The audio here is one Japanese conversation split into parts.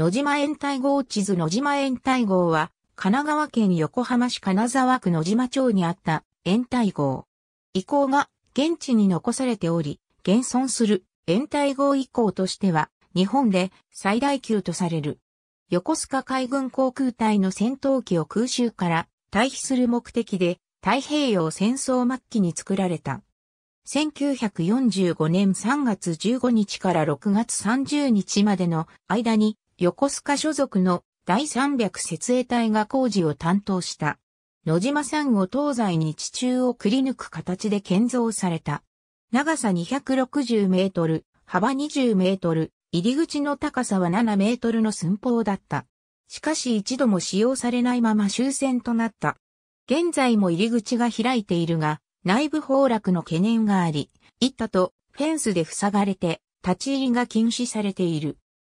野島延滞号地図野島延滞号は、神奈川県横浜市金沢区野島町にあった延滞号。遺構が現地に残されており、現存する延滞号遺構としては、日本で最大級とされる。横須賀海軍航空隊の戦闘機を空襲から退避する目的で太平洋戦争末期に作られた。1945年3月15日から6月30日までの間に横須賀所属の第300設営隊が工事を担当した。野島山を東西に地中をくり抜く形で建造された。長さ260メートル、幅20メートル、入り口の高さは7メートルの寸法だった。しかし一度も使用されないまま終戦となった。現在も入り口が開いているが、内部崩落の懸念があり、たとフェンスで塞がれて、立ち入りが禁止されている。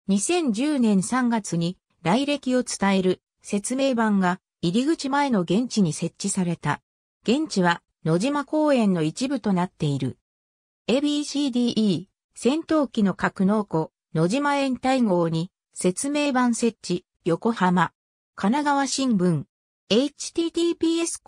2010年3月に来歴を伝える説明板が入り口前の現地に設置された。現地は野島公園の一部となっている。ABCDE 戦闘機の格納庫野島園隊号に説明板設置横浜神奈川新聞 h t t p s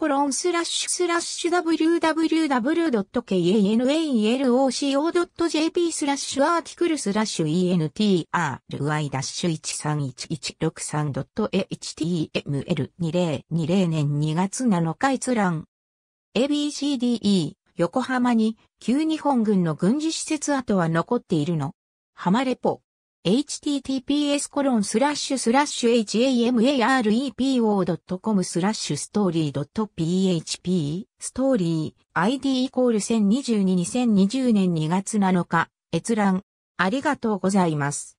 w w w k a n a l o c o j p スラッシュアーティクルスラッシュ entry-1311663.html2020 年2月7日閲覧 ABCDE 横浜に旧日本軍の軍事施設跡は残っているの。浜レポ https コロンスラッシュスラッシュ hamarepo.com スラッシュストーリー .php ストーリー ID イコール1022 2020年2月7日閲覧ありがとうございます。